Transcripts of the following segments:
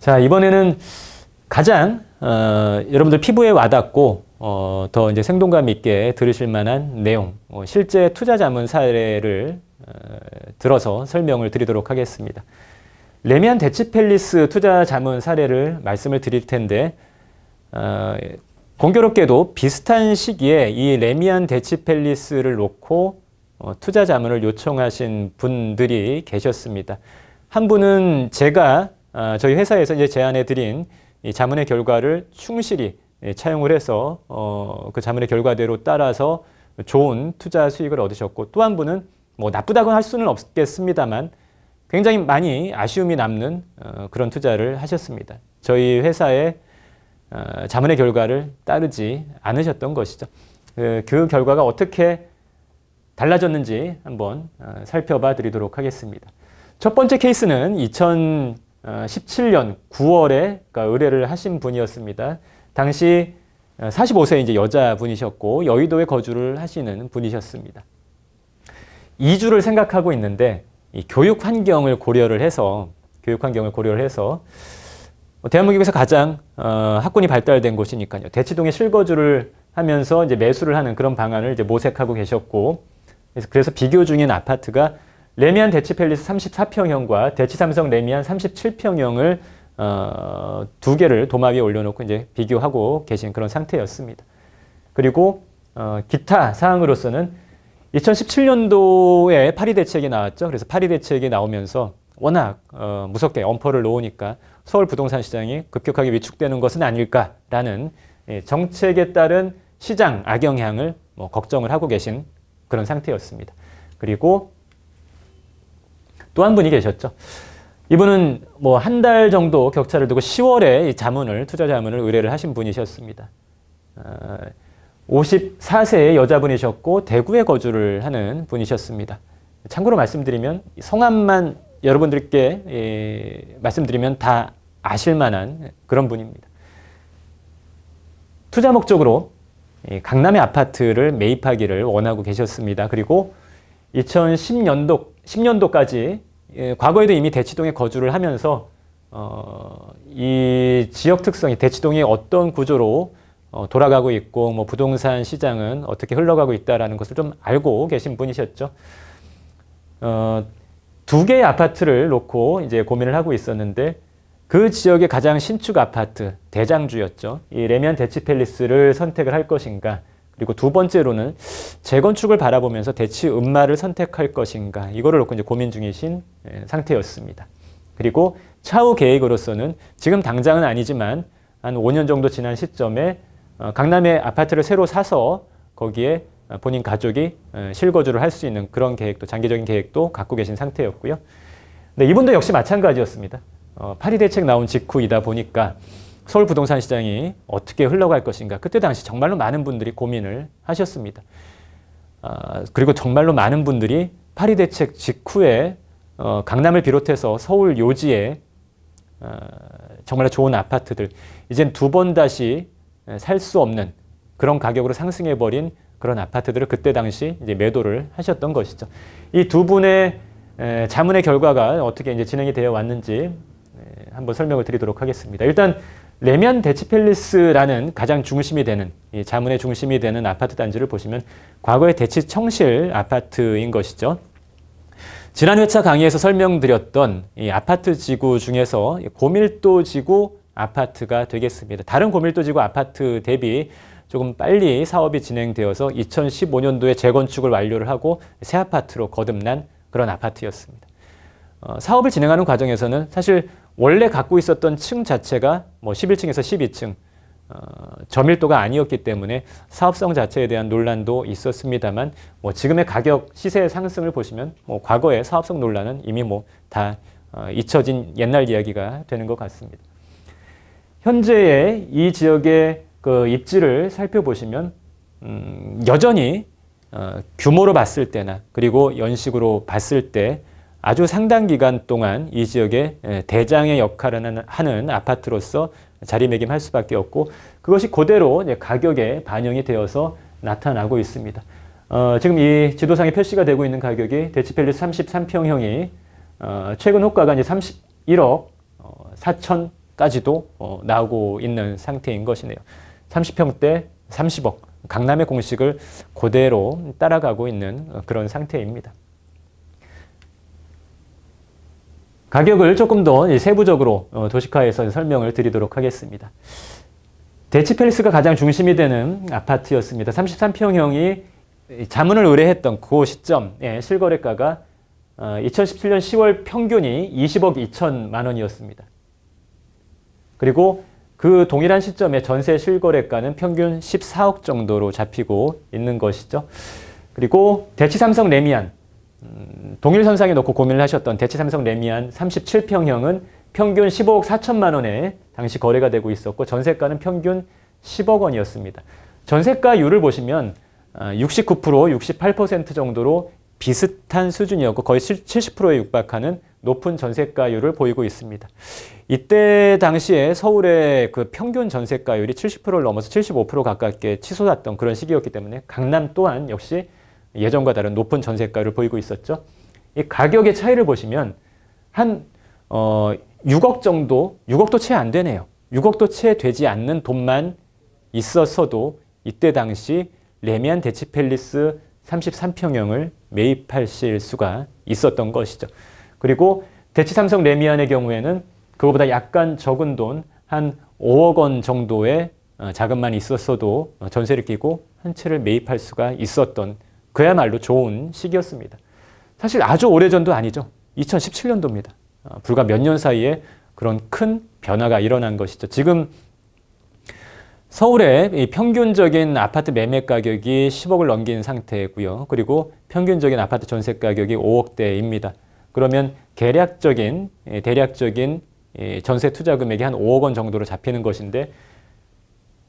자 이번에는 가장 어, 여러분들 피부에 와닿고 어, 더 이제 생동감 있게 들으실 만한 내용, 어, 실제 투자 자문 사례를 어, 들어서 설명을 드리도록 하겠습니다. 레미안 데치펠리스 투자 자문 사례를 말씀을 드릴 텐데 어, 공교롭게도 비슷한 시기에 이 레미안 데치펠리스를 놓고 어, 투자 자문을 요청하신 분들이 계셨습니다. 한 분은 제가 어, 저희 회사에서 이제 제안해 드린 이 자문의 결과를 충실히 예, 차용을 해서 어, 그 자문의 결과대로 따라서 좋은 투자 수익을 얻으셨고 또 한 분은 뭐 나쁘다고 할 수는 없겠습니다만 굉장히 많이 아쉬움이 남는 어, 그런 투자를 하셨습니다. 저희 회사의 어, 자문의 결과를 따르지 않으셨던 것이죠. 그, 그 결과가 어떻게 달라졌는지 한번 어, 살펴봐 드리도록 하겠습니다. 첫 번째 케이스는 2017년 9월에 그러니까 의뢰를 하신 분이었습니다. 당시 45세 어, 이제 여자분이셨고 여의도에 거주를 하시는 분이셨습니다. 이주를 생각하고 있는데 교육 환경을 고려를 해서 교육 환경을 고려를 해서 뭐 대한민국에서 가장 어, 학군이 발달된 곳이니까요. 대치동에 실거주를 하면서 이제 매수를 하는 그런 방안을 이제 모색하고 계셨고 그래서, 그래서 비교 중인 아파트가 레미안 대치팰리스 34평형과 대치삼성 레미안 37평형을 어, 두 개를 도마 위에 올려놓고 이제 비교하고 계신 그런 상태였습니다. 그리고 어, 기타 사항으로서는 2017년도에 파리 대책이 나왔죠. 그래서 파리 대책이 나오면서 워낙 어, 무섭게 엄포를 놓으니까 서울 부동산 시장이 급격하게 위축되는 것은 아닐까라는 예, 정책에 따른 시장 악영향을 뭐 걱정을 하고 계신 그런 상태였습니다. 그리고 또 한 분이 계셨죠. 이분은 뭐 한 달 정도 격차를 두고 10월에 자문을 투자 자문을 의뢰를 하신 분이셨습니다. 54세의 아, 여자분이셨고 대구에 거주를 하는 분이셨습니다. 참고로 말씀드리면 성함만 여러분들께 예, 말씀드리면 다 아실 만한 그런 분입니다. 투자 목적으로 예, 강남의 아파트를 매입하기를 원하고 계셨습니다. 그리고 2010년도 10년도까지 예, 과거에도 이미 대치동에 거주를 하면서 어, 이 지역 특성이 대치동이 어떤 구조로 어, 돌아가고 있고 뭐 부동산 시장은 어떻게 흘러가고 있다라 것을 좀 알고 계신 분이셨죠. 어, 두 개의 아파트를 놓고 이제 고민을 하고 있었는데 그 지역의 가장 신축 아파트, 대장주였죠. 이 레미안 대치팰리스를 선택을 할 것인가. 그리고 두 번째로는 재건축을 바라보면서 대치 음마를 선택할 것인가. 이거를 놓고 이제 고민 중이신 예, 상태였습니다. 그리고 차후 계획으로서는 지금 당장은 아니지만 한 5년 정도 지난 시점에 어, 강남에 아파트를 새로 사서 거기에 본인 가족이 실거주를 할 수 있는 그런 계획도 장기적인 계획도 갖고 계신 상태였고요. 근 이분도 역시 마찬가지였습니다. 어, 파리 대책 나온 직후이다 보니까 서울 부동산 시장이 어떻게 흘러갈 것인가 그때 당시 정말로 많은 분들이 고민을 하셨습니다. 아, 그리고 정말로 많은 분들이 파리 대책 직후에 어, 강남을 비롯해서 서울 요지에 어, 아, 정말 좋은 아파트들 이젠 두 번 다시 살 수 없는 그런 가격으로 상승해버린 그런 아파트들을 그때 당시 이제 매도를 하셨던 것이죠. 이 두 분의 자문의 결과가 어떻게 이제 진행이 되어 왔는지 한번 설명을 드리도록 하겠습니다. 일단 레면 데치팰리스라는 가장 중심이 되는 이 자문의 중심이 되는 아파트 단지를 보시면 과거의 대치청실 아파트인 것이죠. 지난 회차 강의에서 설명드렸던 이 아파트 지구 중에서 고밀도 지구 아파트가 되겠습니다. 다른 고밀도 지구 아파트 대비 조금 빨리 사업이 진행되어서 2015년도에 재건축을 완료를 하고 새 아파트로 거듭난 그런 아파트였습니다. 어, 사업을 진행하는 과정에서는 사실 원래 갖고 있었던 층 자체가 뭐 11층에서 12층 어, 저밀도가 아니었기 때문에 사업성 자체에 대한 논란도 있었습니다만 뭐 지금의 가격 시세의 상승을 보시면 뭐 과거의 사업성 논란은 이미 뭐다 어, 잊혀진 옛날 이야기가 되는 것 같습니다. 현재의 이 지역의 그 입지를 살펴보시면 음, 여전히 어, 규모로 봤을 때나 그리고 연식으로 봤을 때 아주 상당 기간 동안 이 지역의 예, 대장의 역할을 하는 아파트로서 자리매김할 수밖에 없고 그것이 그대로 가격에 반영이 되어서 나타나고 있습니다. 어, 지금 이 지도상에 표시가 되고 있는 가격이 대치팰리 33평형이 어, 최근 호가가 이제 31억 4천까지도 어, 어, 나오고 있는 상태인 것이네요. 30평대 30억 강남의 공식을 그대로 따라가고 있는 그런 상태입니다. 가격을 조금 더 세부적으로 어, 도시카에서 설명을 드리도록 하겠습니다. 대치팰리스가 가장 중심이 되는 아파트였습니다. 33평형이 자문을 의뢰했던 그 시점 실거래가가 2017년 어, 10월 평균이 20억 2천만 원이었습니다. 그리고 그 동일한 시점에 전세 실거래가는 평균 14억 정도로 잡히고 있는 것이죠. 그리고 대치삼성 레미안, 음, 동일 선상에 놓고 고민을 하셨던 대치삼성 레미안 37평형은 평균 15억 4천만 원에 당시 거래가 되고 있었고 전세가는 평균 10억 원이었습니다. 전세가율을 보시면 69%, 아, 68% 정도로 비슷한 수준이었고 거의 70%에 육박하는 높은 전세가율을 보이고 있습니다. 이때 당시에 서울의 그 평균 전세가율이 70%를 넘어서 75% 가깝게 치솟았던 그런 시기였기 때문에 강남 또한 역시 예전과 다른 높은 전세가율을 보이고 있었죠. 이 가격의 차이를 보시면 한 어, 6억 정도, 6억도 채 안 되네요. 6억도 채 되지 않는 돈만 있었어도 이때 당시 레미안 데치펠리스 33평형을 매입하실 수가 있었던 것이죠. 그리고 대치삼성 레미안의 경우에는 그거보다 약간 적은 돈, 한 5억 원 정도의 어, 자금만 있었어도 어, 전세를 끼고 한 채를 매입할 수가 있었던 그야말로 좋은 시기였습니다. 사실 아주 오래전도 아니죠. 2017년도입니다. 어, 불과 몇 년 사이에 그런 큰 변화가 일어난 것이죠. 지금 서울의 평균적인 아파트 매매 가격이 10억을 넘긴 상태고요. 그리고 평균적인 아파트 전세 가격이 5억대입니다. 그러면 예, 대략적인 대략적인 예, 전세 투자 금액이 한 5억 원 정도로 잡히는 것인데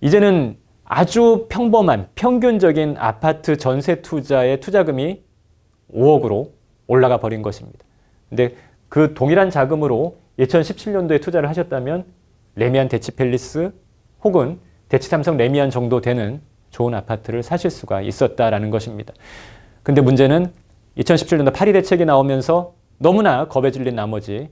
이제는 아주 평범한 평균적인 아파트 전세 투자의 투자금이 5억으로 올라가 버린 것입니다. 근데 그 동일한 자금으로 2017년도에 투자를 하셨다면 레미안 대치팰리스 혹은 대치삼성 레미안 정도 되는 좋은 아파트를 사실 수가 있었다라는 것입니다. 근데 문제는 2017년도 파리 대책이 나오면서 너무나 겁에 질린 나머지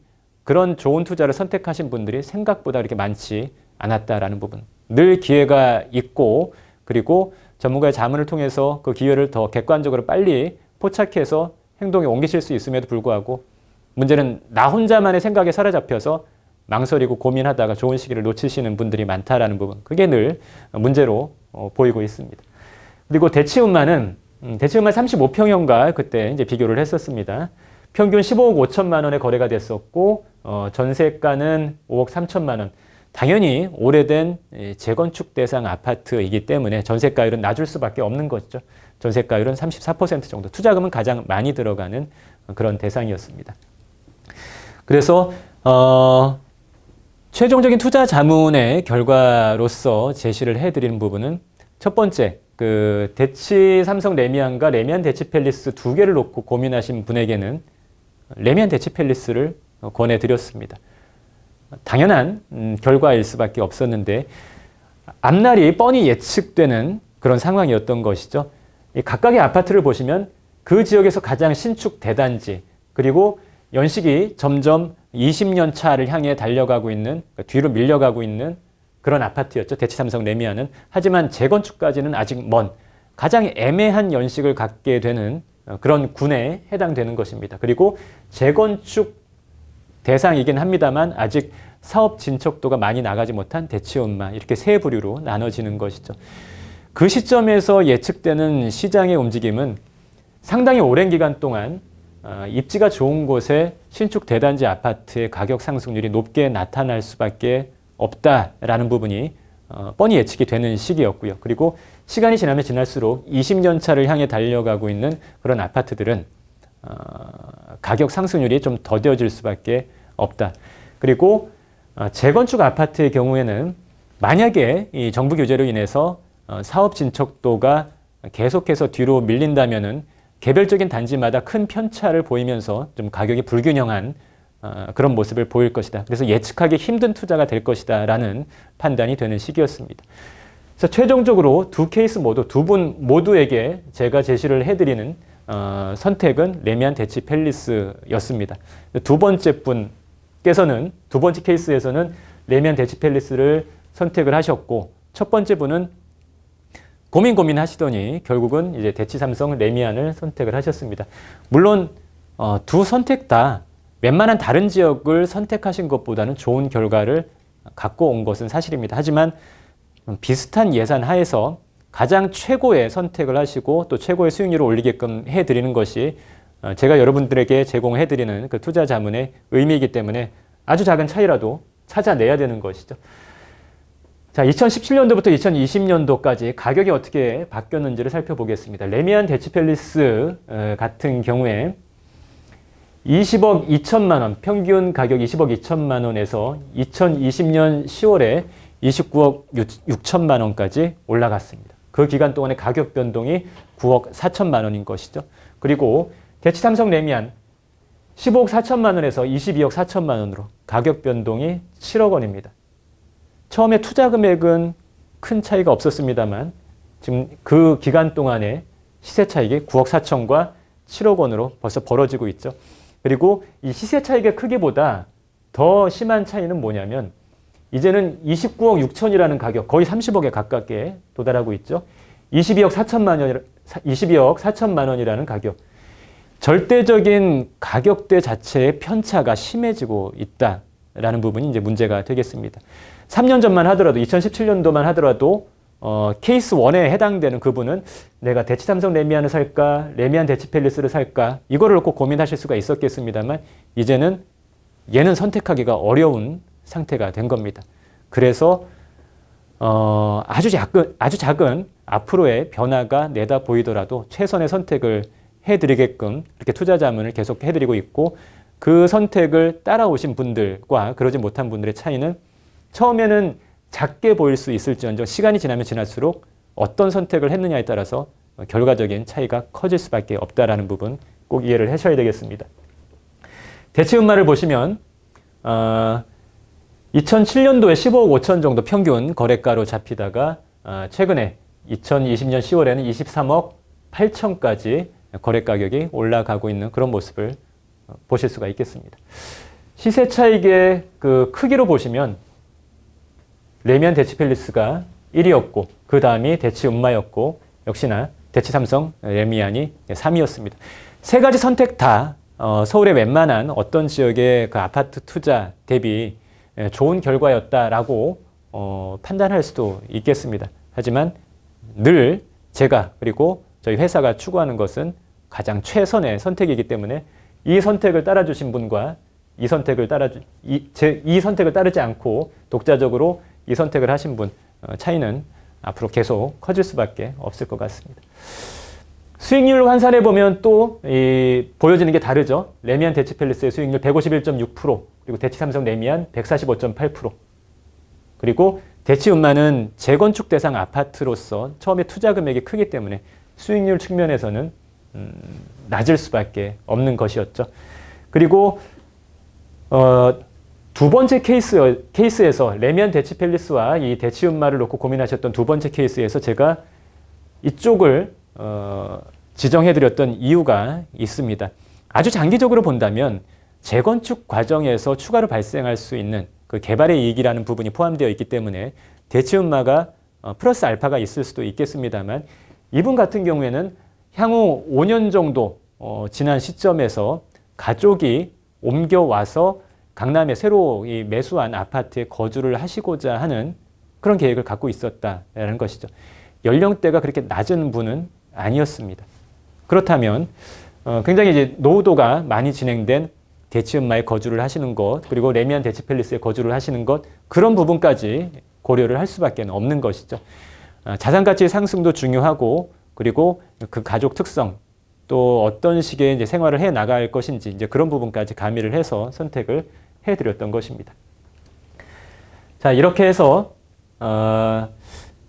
그런 좋은 투자를 선택하신 분들이 생각보다 이렇게 많지 않았다라는 부분. 늘 기회가 있고 그리고 전문가의 자문을 통해서 그 기회를 더 객관적으로 빨리 포착해서 행동에 옮기실 수 있음에도 불구하고 문제는 나 혼자만의 생각에 사로잡혀서 망설이고 고민하다가 좋은 시기를 놓치시는 분들이 많다라는 부분. 그게 늘 문제로 어, 보이고 있습니다. 그리고 대치음만은 음, 대치음만 35평형과 그때 이제 비교를 했었습니다. 평균 15억 5천만 원에 거래가 됐었고 어, 전세가는 5억 3천만 원. 당연히 오래된 예, 재건축 대상 아파트이기 때문에 전세가율은 낮을 수밖에 없는 것이죠. 전세가율은 34% 정도, 투자금은 가장 많이 들어가는 그런 대상이었습니다. 그래서 어, 최종적인 투자 자문의 결과로서 제시를 해드리는 부분은 첫 번째, 그 대치 삼성 레미안과 레미안 대치 팰리스 두 개를 놓고 고민하신 분에게는 레미안 대치 팰리스를 권해드렸습니다. 당연한 음, 결과일 수밖에 없었는데 앞날이 뻔히 예측되는 그런 상황이었던 것이죠. 각각의 아파트를 보시면 그 지역에서 가장 신축 대단지 그리고 연식이 점점 20년 차를 향해 달려가고 있는 그러니까 뒤로 밀려가고 있는 그런 아파트였죠. 대치삼성 레미안은. 하지만 재건축까지는 아직 먼 가장 애매한 연식을 갖게 되는 어, 그런 군에 해당되는 것입니다. 그리고 재건축 대상이긴 합니다만 아직 사업 진척도가 많이 나가지 못한 대치엄마 이렇게 세 부류로 나눠지는 것이죠. 그 시점에서 예측되는 시장의 움직임은 상당히 오랜 기간 동안 어, 입지가 좋은 곳에 신축 대단지 아파트의 가격 상승률이 높게 나타날 수밖에 없다라는 부분이 어, 뻔히 예측이 되는 시기였고요. 그리고 시간이 지나면 지날수록 20년 차를 향해 달려가고 있는 그런 아파트들은 어, 가격 상승률이 좀 더뎌질 수밖에 없다. 그리고 어, 재건축 아파트의 경우에는 만약에 이 정부 규제로 인해서 어, 사업 진척도가 계속해서 뒤로 밀린다면은 개별적인 단지마다 큰 편차를 보이면서 좀 가격이 불균형한 어, 그런 모습을 보일 것이다. 그래서 예측하기 힘든 투자가 될 것이다. 라는 판단이 되는 시기였습니다. 그래서 최종적으로 두 케이스 모두, 두 분 모두에게 제가 제시를 해드리는 어, 선택은 레미안 대치 팰리스였습니다. 두 번째 분께서는, 두 번째 케이스에서는 레미안 대치 팰리스를 선택을 하셨고, 첫 번째 분은 고민 고민 하시더니 결국은 이제 대치 삼성 레미안을 선택을 하셨습니다. 물론 어, 두 선택 다 웬만한 다른 지역을 선택하신 것보다는 좋은 결과를 갖고 온 것은 사실입니다. 하지만 비슷한 예산 하에서 가장 최고의 선택을 하시고 또 최고의 수익률을 올리게끔 해드리는 것이 어, 제가 여러분들에게 제공해드리는 그 투자 자문의 의미이기 때문에 아주 작은 차이라도 찾아내야 되는 것이죠. 자, 2017년도부터 2020년도까지 가격이 어떻게 바뀌었는지를 살펴보겠습니다. 레미안 데치펠리스 어, 같은 경우에 20억 2천만 원, 평균 가격 20억 2천만 원에서 2020년 10월에 29억 6, 천만 원까지 올라갔습니다. 그 기간 동안의 가격 변동이 9억 4천만 원인 것이죠. 그리고 대치삼성 레미안 15억 4천만 원에서 22억 4천만 원으로 가격 변동이 7억 원입니다. 처음에 투자 금액은 큰 차이가 없었습니다만 지금 그 기간 동안에 시세 차익이 9억 4천과 7억 원으로 벌써 벌어지고 있죠. 그리고 이 시세 차익의 크기보다 더 심한 차이는 뭐냐면 이제는 29억 6천이라는 가격 거의 30억에 가깝게 도달하고 있죠. 22억 4천만 원 22억 4천만 원이라는 가격. 절대적인 가격대 자체의 편차가 심해지고 있다라는 부분이 이제 문제가 되겠습니다. 3년 전만 하더라도 2017년도만 하더라도 어, 케이스 원에 해당되는 그분은 내가 대치 삼성 레미안을 살까, 레미안 대치 팰리스를 살까, 이거를 꼭고 고민하실 수가 있었겠습니다만, 이제는 얘는 선택하기가 어려운 상태가 된 겁니다. 그래서, 어, 아주 작은, 아주 작은 앞으로의 변화가 내다 보이더라도 최선의 선택을 해드리게끔 이렇게 투자 자문을 계속 해드리고 있고, 그 선택을 따라오신 분들과 그러지 못한 분들의 차이는 처음에는 작게 보일 수 있을지언정 시간이 지나면 지날수록 어떤 선택을 했느냐에 따라서 결과적인 차이가 커질 수밖에 없다라는 부분 꼭 이해를 하셔야 되겠습니다. 대체음마를 보시면 어, 2007년도에 15억 5천 정도 평균 거래가로 잡히다가 어, 최근에 2020년 10월에는 23억 8천까지 거래가격이 올라가고 있는 그런 모습을 어, 보실 수가 있겠습니다. 시세 차익의 그 크기로 보시면 레미안 데치필리스가 1위였고 그 다음이 대치 음마였고 역시나 대치 삼성 레미안이 3위였습니다. 세 가지 선택 다 어, 서울의 웬만한 어떤 지역의 그 아파트 투자 대비 예, 좋은 결과였다라고 어, 판단할 수도 있겠습니다. 하지만 늘 제가 그리고 저희 회사가 추구하는 것은 가장 최선의 선택이기 때문에 이 선택을 따라주신 분과 이 선택을 따라 이, 이 선택을 따르지 않고 독자적으로 이 선택을 하신 분 어, 차이는 앞으로 계속 커질 수밖에 없을 것 같습니다. 수익률 환산해 보면 또 보여지는 게 다르죠. 레미안 대치팰리스의 수익률 151.6% 그리고 대치삼성 레미안 145.8% 그리고 대치운마는 재건축 대상 아파트로서 처음에 투자 금액이 크기 때문에 수익률 측면에서는 음, 낮을 수밖에 없는 것이었죠. 그리고 어, 두 번째 케이스, 케이스에서 레미안 데치펠리스와 이 대치음마를 놓고 고민하셨던 두 번째 케이스에서 제가 이쪽을 어, 지정해드렸던 이유가 있습니다. 아주 장기적으로 본다면 재건축 과정에서 추가로 발생할 수 있는 그 개발의 이익이라는 부분이 포함되어 있기 때문에 대치음마가 어, 플러스 알파가 있을 수도 있겠습니다만 이분 같은 경우에는 향후 5년 정도 어, 지난 시점에서 가족이 옮겨와서 강남에 새로 매수한 아파트에 거주를 하시고자 하는 그런 계획을 갖고 있었다라는 것이죠. 연령대가 그렇게 낮은 분은 아니었습니다. 그렇다면 어, 굉장히 이제 노후도가 많이 진행된 대치음마에 거주를 하시는 것 그리고 레미안 대치팰리스에 거주를 하시는 것 그런 부분까지 고려를 할 수밖에 없는 것이죠. 어, 아, 자산가치의 상승도 중요하고 그리고 그 가족 특성 또 어떤 식의 이제 생활을 해 나갈 것인지 이제 그런 부분까지 가미를 해서 선택을 해드렸던 것입니다. 자 이렇게 해서 어,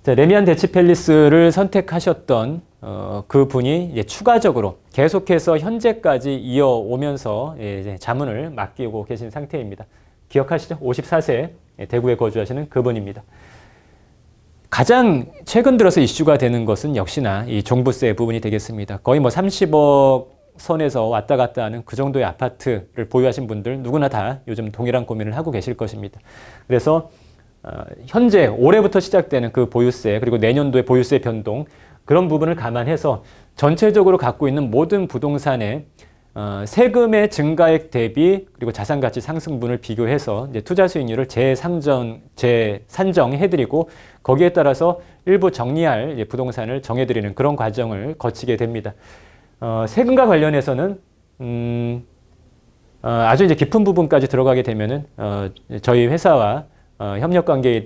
레미안 데치펠리스를 선택하셨던 어, 그 분이 추가적으로 계속해서 현재까지 이어오면서 예, 자문을 맡기고 계신 상태입니다. 기억하시죠? 54세 대구에 거주하시는 그분입니다. 가장 최근 들어서 이슈가 되는 것은 역시나 이 종부세 부분이 되겠습니다. 거의 뭐 30억 선에서 왔다 갔다 하는 그 정도의 아파트를 보유하신 분들 누구나 다 요즘 동일한 고민을 하고 계실 것입니다. 그래서 어, 현재 올해부터 시작되는 그 보유세 그리고 내년도의 보유세 변동 그런 부분을 감안해서 전체적으로 갖고 있는 모든 부동산의 어, 세금의 증가액 대비 그리고 자산 가치 상승분을 비교해서 이제 투자 수익률을 재상정 재산정해드리고 거기에 따라서 일부 정리할 부동산을 정해드리는 그런 과정을 거치게 됩니다. 어, 세금과 관련해서는 음, 어, 아주 이제 깊은 부분까지 들어가게 되면은 어, 저희 회사와 어, 협력 관계에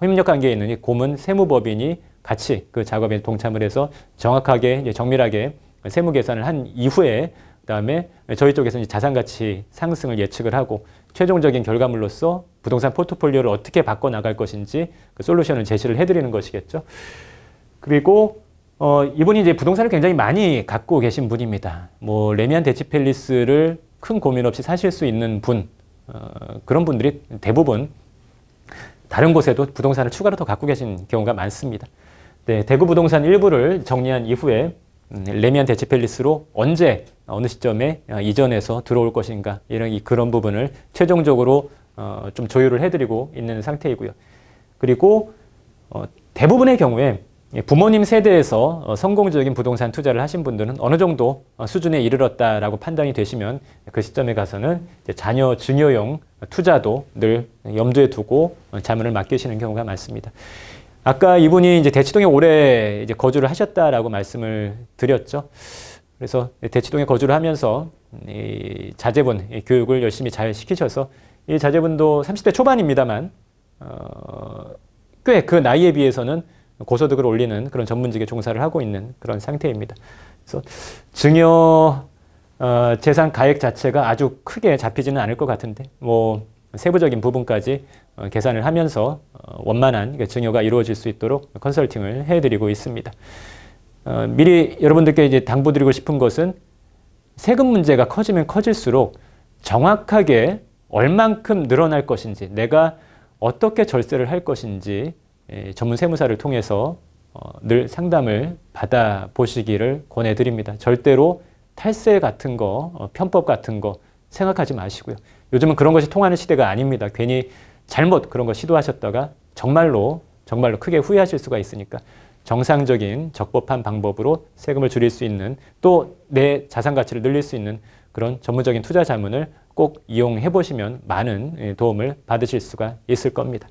협력 관계에 있는 이 고문 세무법인이 같이 그 작업에 동참을 해서 정확하게 이제 정밀하게 세무 계산을 한 이후에 그다음에 저희 쪽에서 자산 가치 상승을 예측을 하고 최종적인 결과물로서 부동산 포트폴리오를 어떻게 바꿔 나갈 것인지 그 솔루션을 제시를 해드리는 것이겠죠. 그리고 어, 이분이 이제 부동산을 굉장히 많이 갖고 계신 분입니다. 뭐 레미안 데치펠리스를 큰 고민 없이 사실 수 있는 분 어, 그런 분들이 대부분 다른 곳에도 부동산을 추가로 더 갖고 계신 경우가 많습니다. 네, 대구 부동산 일부를 정리한 이후에 음, 레미안 데치펠리스로 언제 어느 시점에 어, 이전해서 들어올 것인가 이런 그런 부분을 최종적으로 어, 좀 조율을 해드리고 있는 상태이고요. 그리고 어, 대부분의 경우에 예, 부모님 세대에서 어, 성공적인 부동산 투자를 하신 분들은 어느 정도 어, 수준에 이르렀다라고 판단이 되시면 그 시점에 가서는 자녀 증여용 투자도 늘 염두에 두고 어, 자문을 맡기시는 경우가 많습니다. 아까 이분이 이제 대치동에 오래 이제 거주를 하셨다라고 말씀을 드렸죠. 그래서 대치동에 거주를 하면서 음, 이 자제분 교육을 열심히 잘 시키셔서 이 자제분도 30대 초반입니다만 어, 꽤 그 나이에 비해서는 고소득을 올리는 그런 전문직에 종사를 하고 있는 그런 상태입니다. 그래서 증여 어, 재산 가액 자체가 아주 크게 잡히지는 않을 것 같은데 뭐 세부적인 부분까지 어, 계산을 하면서 어, 원만한 그 증여가 이루어질 수 있도록 컨설팅을 해드리고 있습니다. 어, 미리 여러분들께 이제 당부드리고 싶은 것은 세금 문제가 커지면 커질수록 정확하게 얼만큼 늘어날 것인지 내가 어떻게 절세를 할 것인지 예, 전문 세무사를 통해서 어, 늘 상담을 받아 보시기를 권해드립니다. 절대로 탈세 같은 거, 어, 편법 같은 거 생각하지 마시고요. 요즘은 그런 것이 통하는 시대가 아닙니다. 괜히 잘못 그런 거 시도하셨다가 정말로 정말로 크게 후회하실 수가 있으니까 정상적인 적법한 방법으로 세금을 줄일 수 있는 또 내 자산 가치를 늘릴 수 있는 그런 전문적인 투자 자문을 꼭 이용해 보시면 많은 예, 도움을 받으실 수가 있을 겁니다.